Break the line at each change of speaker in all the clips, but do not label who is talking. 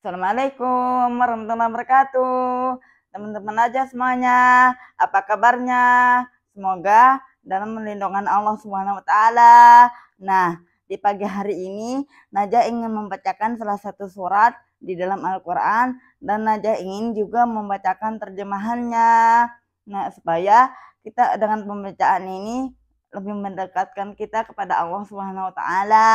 Assalamualaikum warahmatullahi wabarakatuh. Teman-teman aja semuanya, apa kabarnya? Semoga dalam melindungan Allah Subhanahu wa taala. Nah, di pagi hari ini Najah ingin membacakan salah satu surat di dalam Al-Qur'an dan Najah ingin juga membacakan terjemahannya. Nah, supaya kita dengan pembacaan ini lebih mendekatkan kita kepada Allah Subhanahu wa taala.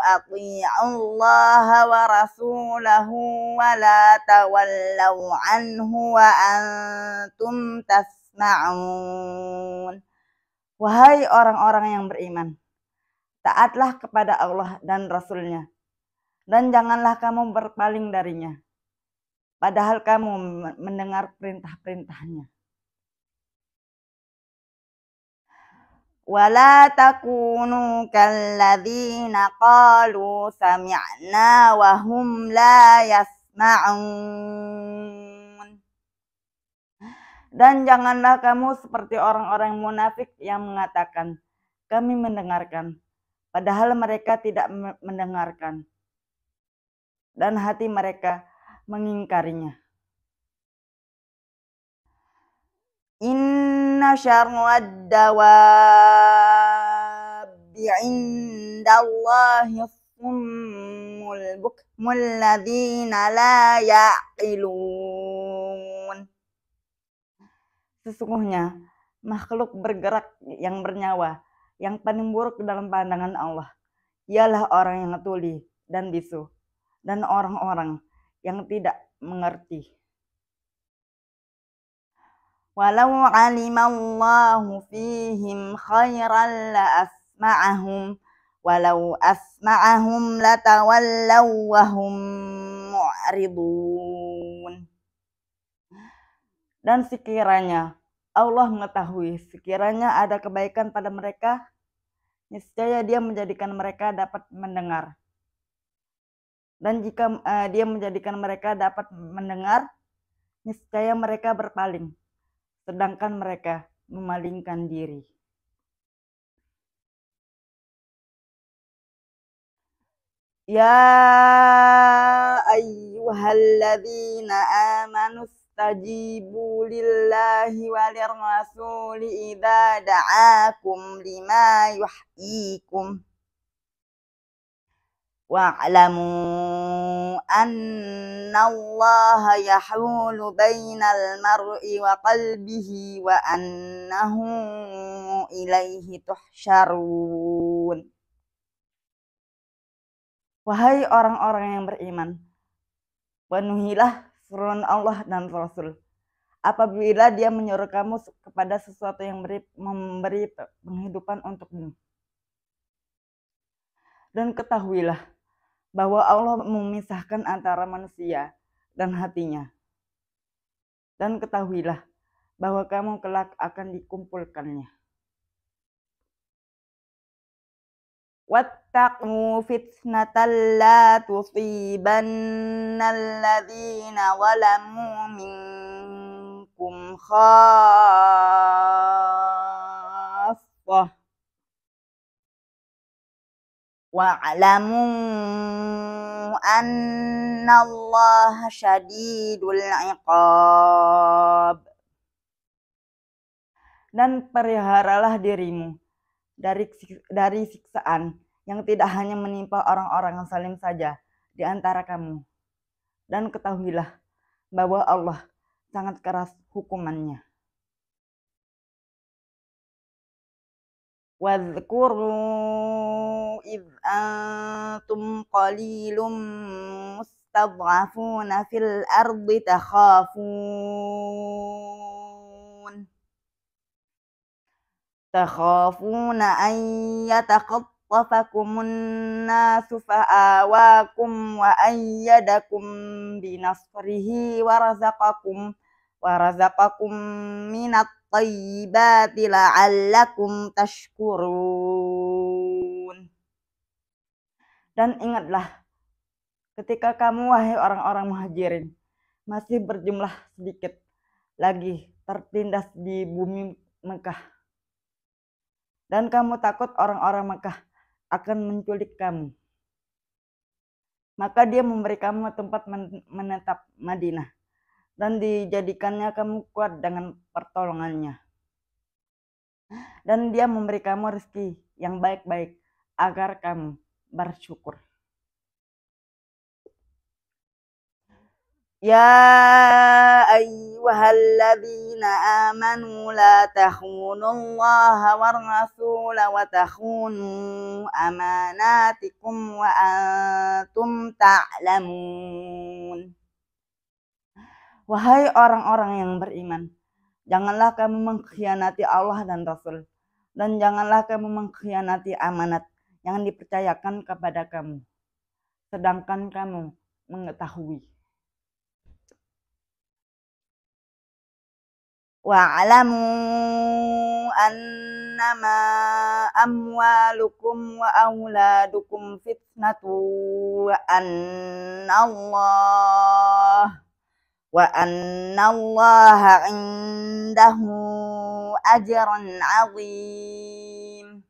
أطيعوا الله ورسوله ولا تولوا عنه وأنتم تسمعون Wahai orang-orang yang beriman, taatlah kepada Allah dan Rasulnya, dan janganlah kamu berpaling darinya, padahal kamu mendengar perintah-perintahnya. ولا تكونوا كالذين قالوا سمعنا وهم لا يسمعون Dan janganlah kamu seperti orang-orang munafik yang mengatakan, kami mendengarkan, padahal mereka tidak mendengarkan. Dan hati mereka mengingkarinya. شر الدواب عند الله الصم البكم الذين لا ya'qilun Sesungguhnya makhluk bergerak yang bernyawa yang paling buruk dalam pandangan Allah ialah orang yang tuli dan bisu dan orang-orang yang tidak mengerti. Walau علم fihim khairan la asma'ahum walau asma'ahum latawallaw wa hum Dan sekiranya Allah mengetahui sekiranya ada kebaikan pada mereka, niscaya Dia menjadikan mereka dapat mendengar. Dan jika uh, Dia menjadikan mereka dapat mendengar, niscaya mereka berpaling sedangkan mereka memalingkan diri. Ya ayyuhalladzina amanu istajibu lillahi walirrasuli idza da'akum lima yuhyikum. واعلموا أن الله يحول بين المرء وقلبه وأنه إليه تحشرون Wahai orang-orang yang beriman, penuhilah suruhan Allah dan Rasul. Apabila dia menyuruh kamu kepada sesuatu yang beri, memberi penghidupan untukmu. Dan ketahuilah, bahwa Allah memisahkan antara manusia dan hatinya. Dan ketahuilah bahwa kamu kelak akan dikumpulkannya. Wattaqmu fitnatan la tusibanna alladhina ظلموا minkum خاصة wa'lamu anna Allah syadidul iqab dan periharalah dirimu dari dari siksaan yang tidak hanya menimpa orang-orang yang salim saja di antara kamu dan ketahuilah bahwa Allah sangat keras hukumannya واذكروا إذ أنتم قليل مستضعفون في الأرض تخافون تخافون أن يتخطفكم الناس فآواكم وأيدكم بنصره ورزقكم ورزقكم من الطيب الطيبات لعلكم تشكرون Dan ingatlah ketika kamu wahai orang-orang muhajirin masih berjumlah sedikit lagi tertindas di bumi Mekah. Dan kamu takut orang-orang Mekah akan menculik kamu. Maka dia memberi kamu tempat menetap Madinah dan dijadikannya kamu kuat dengan pertolongannya. Dan dia memberi kamu rezeki yang baik-baik agar kamu bersyukur. يا أيها الذين آمنوا لا تخونوا الله والرسول وتخونوا أماناتكم وأنتم تعلمون Wahai orang-orang yang beriman, janganlah kamu mengkhianati Allah dan Rasul, dan janganlah kamu mengkhianati amanat yang dipercayakan kepada kamu, sedangkan kamu mengetahui. Wa'alamu annama amwalukum wa auladukum fitnatu wa Allah wa anna Allah indahu ajran azim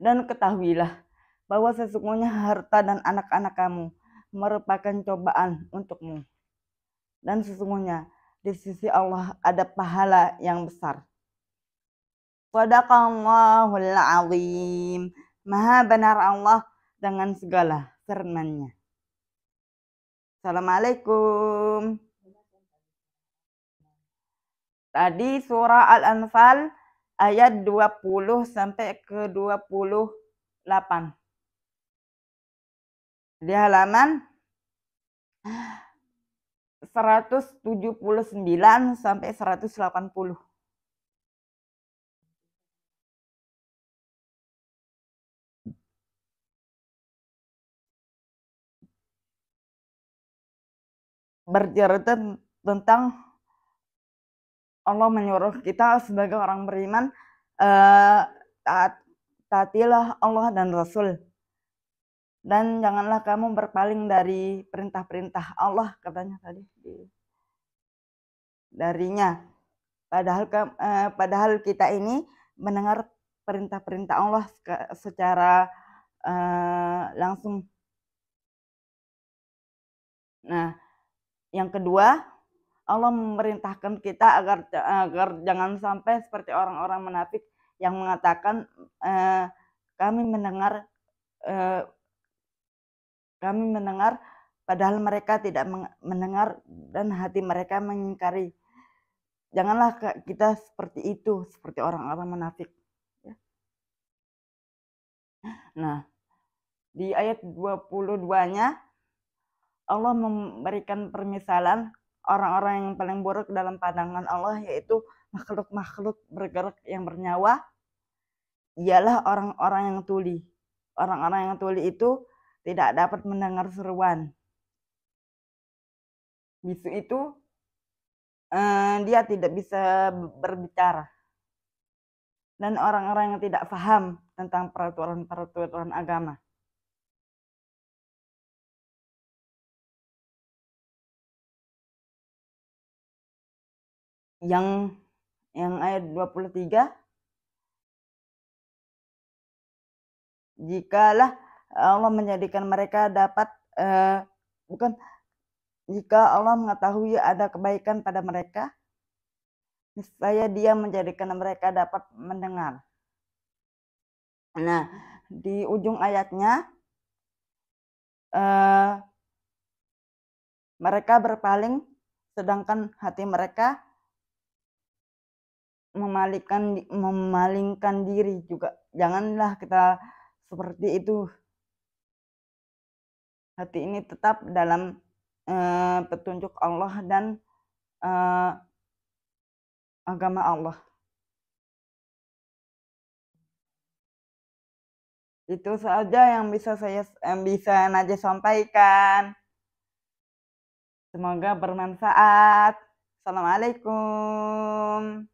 dan ketahuilah bahwa sesungguhnya harta dan anak-anak kamu merupakan cobaan untukmu dan sesungguhnya di sisi Allah ada pahala yang besar Wadaqallahul azim Maha benar Allah dengan segala firman-Nya Assalamualaikum. Tadi surah Al-Anfal ayat 20 sampai ke 28. Di halaman 179 sampai 180. bercerita tentang Allah menyuruh kita sebagai orang beriman uh, taat taatilah Allah dan Rasul dan janganlah kamu berpaling dari perintah-perintah Allah katanya tadi darinya padahal uh, padahal kita ini mendengar perintah-perintah Allah secara uh, langsung nah yang kedua, Allah memerintahkan kita agar agar jangan sampai seperti orang-orang munafik yang mengatakan e, kami mendengar e, kami mendengar padahal mereka tidak mendengar dan hati mereka mengingkari. Janganlah kita seperti itu, seperti orang-orang munafik. Ya. Nah, di ayat 22-nya Allah memberikan permisalan orang-orang yang paling buruk dalam pandangan Allah yaitu makhluk-makhluk bergerak yang bernyawa ialah orang-orang yang tuli. Orang-orang yang tuli itu tidak dapat mendengar seruan. Bisu itu eh, dia tidak bisa berbicara. Dan orang-orang yang tidak paham tentang peraturan-peraturan agama. yang yang ayat 23 jikalah Allah menjadikan mereka dapat uh, bukan jika Allah mengetahui ada kebaikan pada mereka saya dia menjadikan mereka dapat mendengar nah di ujung ayatnya uh, mereka berpaling sedangkan hati mereka memalingkan memalingkan diri juga janganlah kita seperti itu hati ini tetap dalam uh, petunjuk Allah dan uh, agama Allah itu saja yang bisa saya yang bisa Najwa sampaikan semoga bermanfaat assalamualaikum